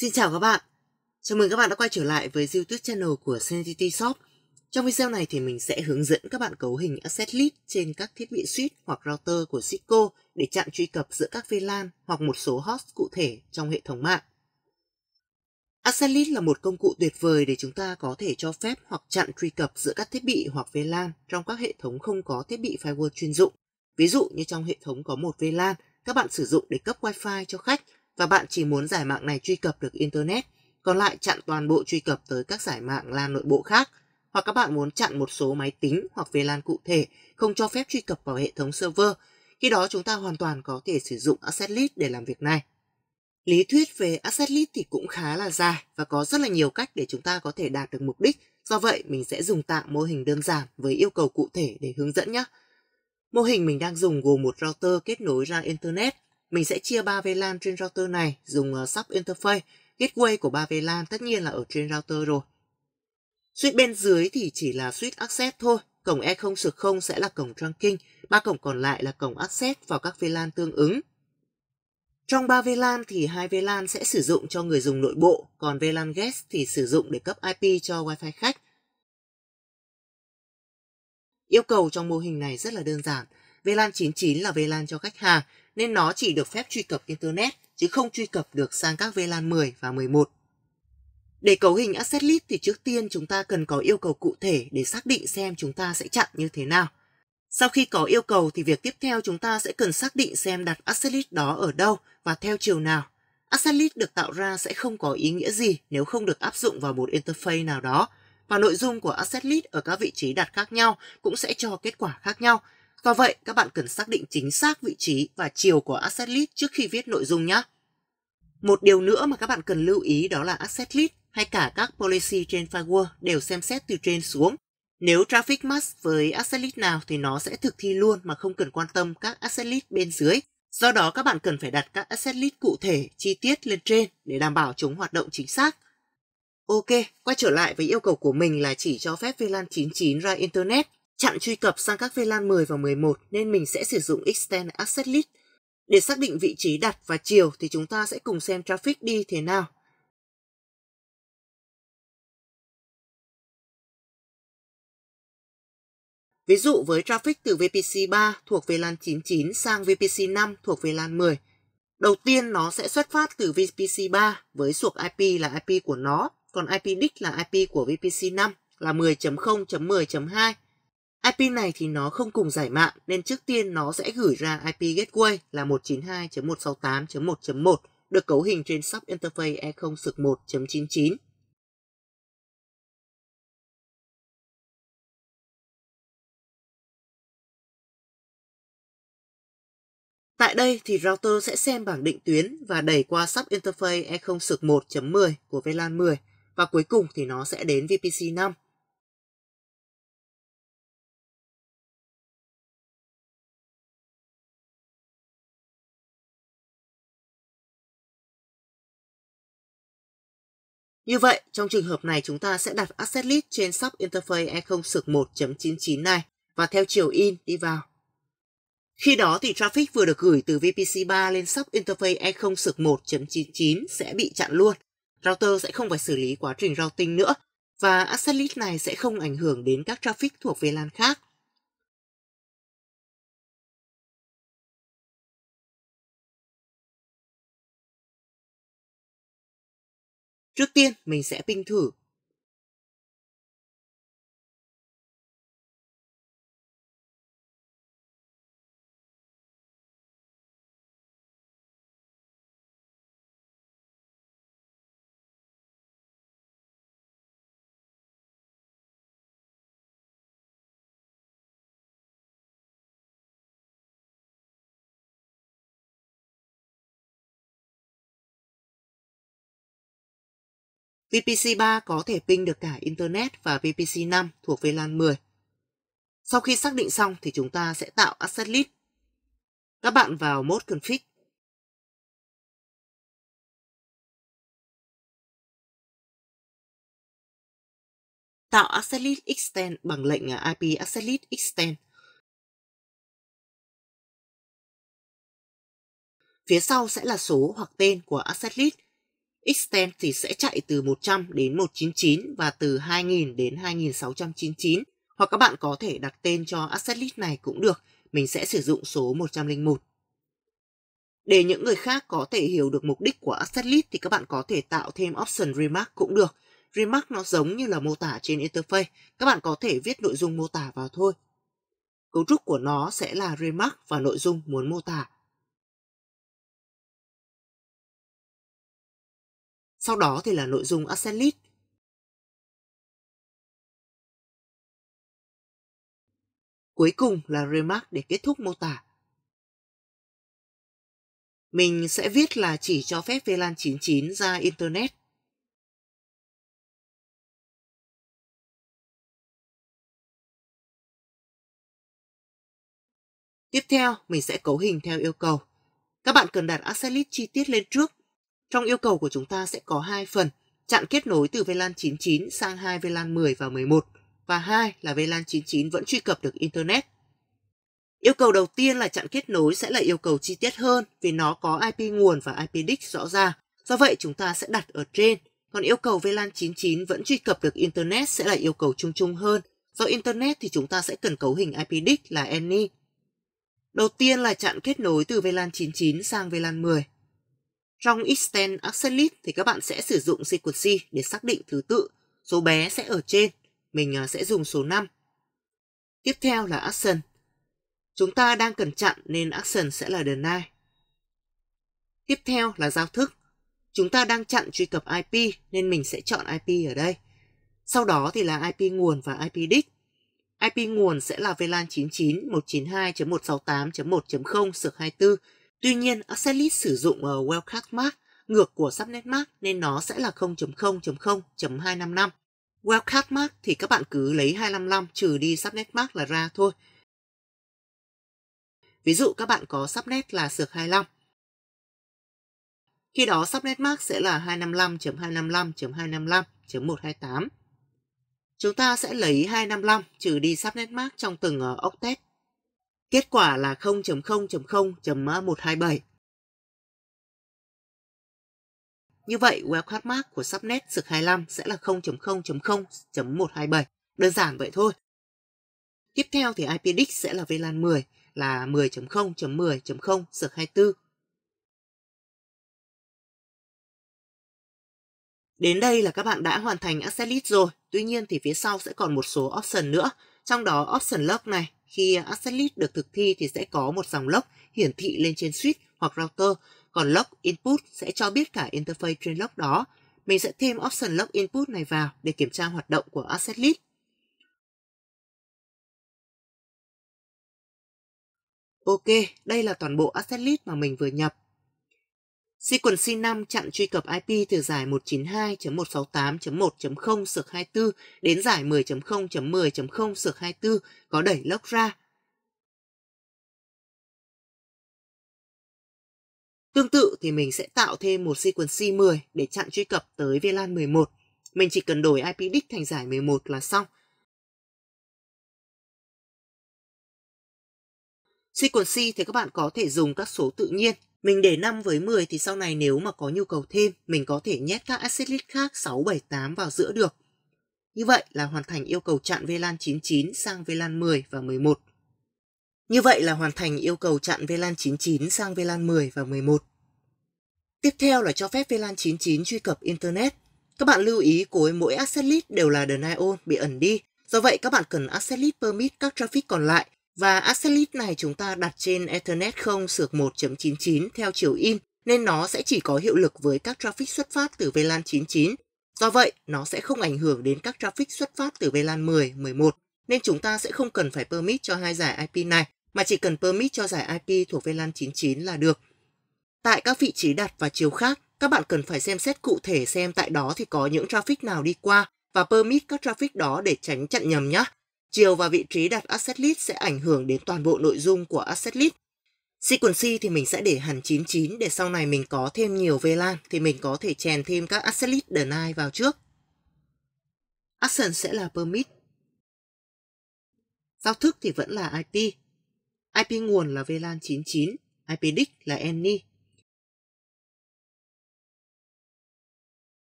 Xin chào các bạn, chào mừng các bạn đã quay trở lại với YouTube channel của Sanity Shop. Trong video này thì mình sẽ hướng dẫn các bạn cấu hình Asset List trên các thiết bị switch hoặc router của Cisco để chặn truy cập giữa các VLAN hoặc một số host cụ thể trong hệ thống mạng. Asset List là một công cụ tuyệt vời để chúng ta có thể cho phép hoặc chặn truy cập giữa các thiết bị hoặc VLAN trong các hệ thống không có thiết bị firewall chuyên dụng. Ví dụ như trong hệ thống có một VLAN, các bạn sử dụng để cấp Wi-Fi cho khách – và bạn chỉ muốn giải mạng này truy cập được Internet, còn lại chặn toàn bộ truy cập tới các giải mạng LAN nội bộ khác, hoặc các bạn muốn chặn một số máy tính hoặc VLAN cụ thể, không cho phép truy cập vào hệ thống server, khi đó chúng ta hoàn toàn có thể sử dụng Asset List để làm việc này. Lý thuyết về Asset List thì cũng khá là dài và có rất là nhiều cách để chúng ta có thể đạt được mục đích, do vậy mình sẽ dùng tạm mô hình đơn giản với yêu cầu cụ thể để hướng dẫn nhé. Mô hình mình đang dùng gồm một router kết nối ra Internet mình sẽ chia 3 VLAN trên router này dùng ờ, sub interface. Gateway của 3 VLAN tất nhiên là ở trên router rồi. switch bên dưới thì chỉ là switch access thôi. Cổng E0 sực 0 sẽ là cổng trunking. Ba cổng còn lại là cổng access vào các VLAN tương ứng. Trong 3 VLAN thì hai VLAN sẽ sử dụng cho người dùng nội bộ, còn VLAN guest thì sử dụng để cấp IP cho Wi-Fi khách. Yêu cầu trong mô hình này rất là đơn giản. VLAN 99 là VLAN cho khách hàng, nên nó chỉ được phép truy cập Internet chứ không truy cập được sang các VLAN 10 và 11. Để cấu hình asset list thì trước tiên chúng ta cần có yêu cầu cụ thể để xác định xem chúng ta sẽ chặn như thế nào. Sau khi có yêu cầu thì việc tiếp theo chúng ta sẽ cần xác định xem đặt asset list đó ở đâu và theo chiều nào. Asset list được tạo ra sẽ không có ý nghĩa gì nếu không được áp dụng vào một interface nào đó và nội dung của asset list ở các vị trí đặt khác nhau cũng sẽ cho kết quả khác nhau và vậy, các bạn cần xác định chính xác vị trí và chiều của asset list trước khi viết nội dung nhé. Một điều nữa mà các bạn cần lưu ý đó là asset list hay cả các policy trên firewall đều xem xét từ trên xuống. Nếu traffic mask với asset list nào thì nó sẽ thực thi luôn mà không cần quan tâm các asset list bên dưới. Do đó các bạn cần phải đặt các asset list cụ thể, chi tiết lên trên để đảm bảo chúng hoạt động chính xác. Ok, quay trở lại với yêu cầu của mình là chỉ cho phép VLAN 99 ra Internet chặn truy cập sang các VLAN 10 và 11 nên mình sẽ sử dụng Extend Access List. Để xác định vị trí đặt và chiều thì chúng ta sẽ cùng xem traffic đi thế nào. Ví dụ với traffic từ VPC 3 thuộc VLAN 99 sang VPC 5 thuộc VLAN 10. Đầu tiên nó sẽ xuất phát từ VPC 3 với suộc IP là IP của nó, còn IP đích là IP của VPC 5 là 10.0.10.2 IP này thì nó không cùng giải mạng nên trước tiên nó sẽ gửi ra IP gateway là 192.168.1.1 được cấu hình trên sub interface E0-1.99. Tại đây thì router sẽ xem bảng định tuyến và đẩy qua sub interface E0-1.10 của VLAN 10 và cuối cùng thì nó sẽ đến VPC 5 Như vậy, trong trường hợp này chúng ta sẽ đặt asset list trên sub interface E0-1.99 này và theo chiều in đi vào. Khi đó thì traffic vừa được gửi từ VPC3 lên sub interface E0-1.99 sẽ bị chặn luôn. Router sẽ không phải xử lý quá trình routing nữa và asset list này sẽ không ảnh hưởng đến các traffic thuộc VLAN khác Trước tiên, mình sẽ ping thử VPC3 có thể ping được cả Internet và VPC5 thuộc VLAN LAN 10. Sau khi xác định xong thì chúng ta sẽ tạo Asset List. Các bạn vào Mode Config. Tạo Asset List Extend bằng lệnh à, IP Asset List Extend. Phía sau sẽ là số hoặc tên của Asset List Xten thì sẽ chạy từ 100 đến 199 và từ 2000 đến 2699 hoặc các bạn có thể đặt tên cho asset list này cũng được. Mình sẽ sử dụng số 101. Để những người khác có thể hiểu được mục đích của asset list thì các bạn có thể tạo thêm option remark cũng được. Remark nó giống như là mô tả trên interface, các bạn có thể viết nội dung mô tả vào thôi. Cấu trúc của nó sẽ là remark và nội dung muốn mô tả. sau đó thì là nội dung asset list. Cuối cùng là remark để kết thúc mô tả. Mình sẽ viết là chỉ cho phép VLAN 99 ra Internet. Tiếp theo, mình sẽ cấu hình theo yêu cầu. Các bạn cần đặt access list chi tiết lên trước trong yêu cầu của chúng ta sẽ có hai phần, chặn kết nối từ VLAN 99 sang hai VLAN 10 và 11 và hai là VLAN 99 vẫn truy cập được internet. Yêu cầu đầu tiên là chặn kết nối sẽ là yêu cầu chi tiết hơn vì nó có IP nguồn và IP đích rõ ràng. Do vậy chúng ta sẽ đặt ở trên. Còn yêu cầu VLAN 99 vẫn truy cập được internet sẽ là yêu cầu chung chung hơn. Do internet thì chúng ta sẽ cần cấu hình IP đích là any. Đầu tiên là chặn kết nối từ VLAN 99 sang VLAN 10 trong Extend Access list thì các bạn sẽ sử dụng sequence để xác định thứ tự. Số bé sẽ ở trên, mình à, sẽ dùng số 5. Tiếp theo là Action. Chúng ta đang cần chặn nên Action sẽ là Deny. Tiếp theo là giao thức. Chúng ta đang chặn truy cập IP nên mình sẽ chọn IP ở đây. Sau đó thì là IP nguồn và IP đích. IP nguồn sẽ là VLAN 99 192.168.1.0 24 Tuy nhiên, Axelis sử dụng ờ, Wellcast Mark ngược của subnet mark nên nó sẽ là 0.0.0.255. Wildcard mark thì các bạn cứ lấy 255 trừ đi subnet mark là ra thôi. Ví dụ các bạn có subnet là sược 25. Khi đó subnet mark sẽ là 255.255.255.128. Chúng ta sẽ lấy 255 trừ đi subnet mark trong từng ờ, octet Kết quả là 0.0.0.127. Như vậy, web mark của subnet sực 25 sẽ là 0.0.0.127. Đơn giản vậy thôi. Tiếp theo thì IPDX sẽ là VLAN 10 là 10.0.10.0 sực 24. Đến đây là các bạn đã hoàn thành Access List rồi. Tuy nhiên thì phía sau sẽ còn một số option nữa. Trong đó option lock này, khi Axelit được thực thi thì sẽ có một dòng log hiển thị lên trên switch hoặc router, còn log input sẽ cho biết cả interface trên log đó. Mình sẽ thêm option log input này vào để kiểm tra hoạt động của Axelit. Ok, đây là toàn bộ Axelit mà mình vừa nhập. Sequence C5 chặn truy cập IP từ giải 192.168.1.0 24 đến giải 10.0.10.0 24 có đẩy lốc ra. Tương tự thì mình sẽ tạo thêm một sequence C10 để chặn truy cập tới VLAN 11. Mình chỉ cần đổi IP đích thành giải 11 là xong. Sequence C thì các bạn có thể dùng các số tự nhiên mình để 5 với 10 thì sau này nếu mà có nhu cầu thêm, mình có thể nhét các axit lít khác 6, 7, 8 vào giữa được. Như vậy là hoàn thành yêu cầu chặn VLAN 99 sang VLAN 10 và 11. Như vậy là hoàn thành yêu cầu chặn VLAN 99 sang VLAN 10 và 11. Tiếp theo là cho phép VLAN 99 truy cập Internet. Các bạn lưu ý cuối mỗi access list đều là denial bị ẩn đi. Do vậy các bạn cần access list permit các traffic còn lại và asset list này chúng ta đặt trên Ethernet 0 sược 1.99 theo chiều in, nên nó sẽ chỉ có hiệu lực với các traffic xuất phát từ VLAN 99. Do vậy, nó sẽ không ảnh hưởng đến các traffic xuất phát từ VLAN 10, 11, nên chúng ta sẽ không cần phải permit cho hai giải IP này, mà chỉ cần permit cho giải IP thuộc VLAN 99 là được. Tại các vị trí đặt và chiều khác, các bạn cần phải xem xét cụ thể xem tại đó thì có những traffic nào đi qua và permit các traffic đó để tránh chặn nhầm nhé chiều và vị trí đặt asset list sẽ ảnh hưởng đến toàn bộ nội dung của asset list. Sequency thì mình sẽ để hẳn 99 để sau này mình có thêm nhiều VLAN thì mình có thể chèn thêm các asset list deny vào trước. Action sẽ là permit. Giao thức thì vẫn là IP. IP nguồn là VLAN 99, IP đích là any.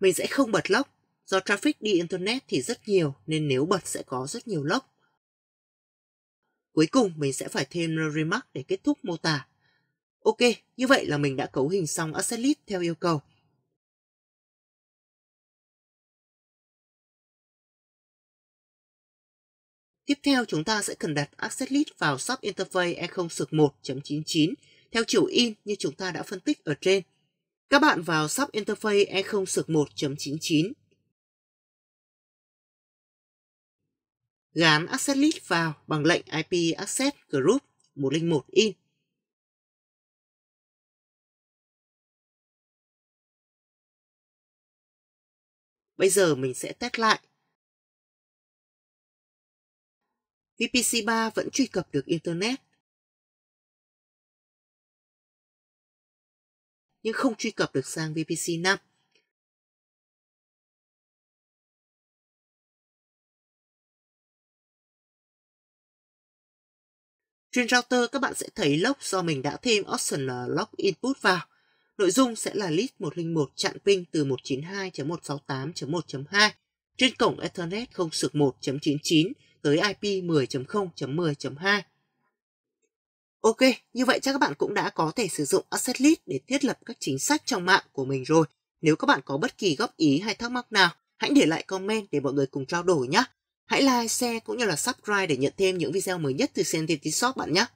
Mình sẽ không bật lock Do traffic đi Internet thì rất nhiều nên nếu bật sẽ có rất nhiều lốc. Cuối cùng mình sẽ phải thêm remark để kết thúc mô tả. Ok, như vậy là mình đã cấu hình xong asset list theo yêu cầu. Tiếp theo chúng ta sẽ cần đặt asset list vào sub interface E0-1.99 theo chiều in như chúng ta đã phân tích ở trên. Các bạn vào sub interface E0-1.99 gán access list vào bằng lệnh IP access group 101 in. Bây giờ mình sẽ test lại. VPC3 vẫn truy cập được Internet. Nhưng không truy cập được sang VPC5. Trên router các bạn sẽ thấy lock do mình đã thêm option là lock input vào. Nội dung sẽ là list 101 chặn ping từ 192.168.1.2 trên cổng Ethernet 0.1.99 tới IP 10.0.10.2. Ok, như vậy chắc các bạn cũng đã có thể sử dụng Asset List để thiết lập các chính sách trong mạng của mình rồi. Nếu các bạn có bất kỳ góp ý hay thắc mắc nào, hãy để lại comment để mọi người cùng trao đổi nhé. Hãy like, share cũng như là subscribe để nhận thêm những video mới nhất từ CNTT Shop bạn nhé.